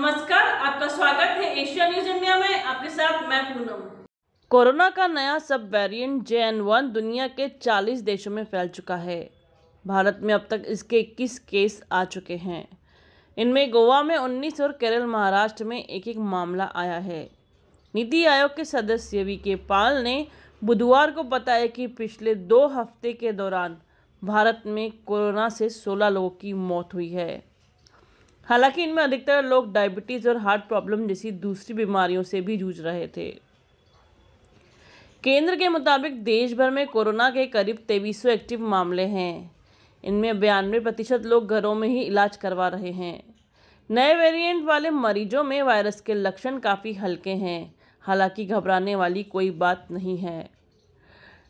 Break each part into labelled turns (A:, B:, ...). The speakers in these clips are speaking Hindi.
A: नमस्कार आपका स्वागत है एशिया न्यूज इंडिया में आपके साथ मैं पूनम
B: कोरोना का नया सब वेरिएंट जे एन वन दुनिया के 40 देशों में फैल चुका है भारत में अब तक इसके 21 केस आ चुके हैं इनमें गोवा में 19 और केरल महाराष्ट्र में एक एक मामला आया है नीति आयोग के सदस्य वी के पाल ने बुधवार को बताया कि पिछले दो हफ्ते के दौरान भारत में कोरोना से 16 लोगों की मौत हुई है हालांकि इनमें अधिकतर लोग डायबिटीज़ और हार्ट प्रॉब्लम जैसी दूसरी बीमारियों से भी जूझ रहे थे केंद्र के मुताबिक देश भर में कोरोना के करीब तेईस एक्टिव मामले हैं इनमें बयानवे प्रतिशत लोग घरों में ही इलाज करवा रहे हैं नए वेरिएंट वाले मरीजों में वायरस के लक्षण काफ़ी हल्के हैं हालांकि घबराने वाली कोई बात नहीं है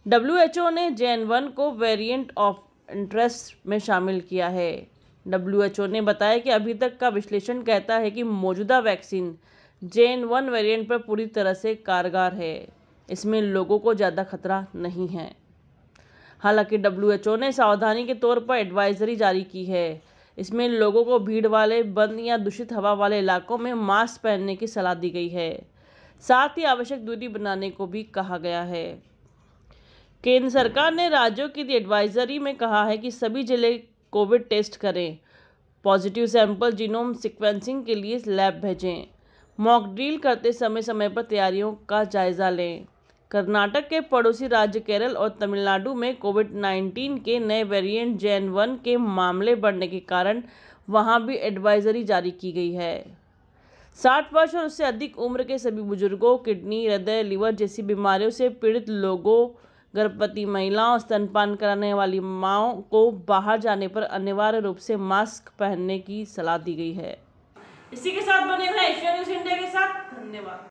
B: डब्ल्यू ने जैन वन को वेरिएंट ऑफ इंटरेस्ट में शामिल किया है डब्ल्यूएचओ ने बताया कि अभी तक का विश्लेषण कहता है कि मौजूदा वैक्सीन जेन वन वेरिएंट पर पूरी तरह से कारगर है इसमें लोगों को ज़्यादा खतरा नहीं है हालांकि डब्ल्यूएचओ ने सावधानी के तौर पर एडवाइजरी जारी की है इसमें लोगों को भीड़ वाले बंद या दूषित हवा वाले इलाकों में मास्क पहनने की सलाह दी गई है साथ ही आवश्यक दूरी बनाने को भी कहा गया है केंद्र सरकार ने राज्यों की एडवाइजरी में कहा है कि सभी जिले कोविड टेस्ट करें पॉजिटिव सैंपल जीनोम सीक्वेंसिंग के लिए लैब भेजें मॉक ड्रिल करते समय समय पर तैयारियों का जायज़ा लें कर्नाटक के पड़ोसी राज्य केरल और तमिलनाडु में कोविड 19 के नए वेरिएंट जैन वन के मामले बढ़ने के कारण वहां भी एडवाइजरी जारी की गई है साठ वर्ष और उससे अधिक उम्र के सभी बुजुर्गों किडनी हृदय लीवर जैसी बीमारियों से पीड़ित लोगों गर्भवती महिलाओं स्तनपान कराने वाली माओ को बाहर जाने पर अनिवार्य रूप से मास्क पहनने की सलाह दी गई है इसी के साथ बने रहे एशिया न्यूज इंडिया के साथ धन्यवाद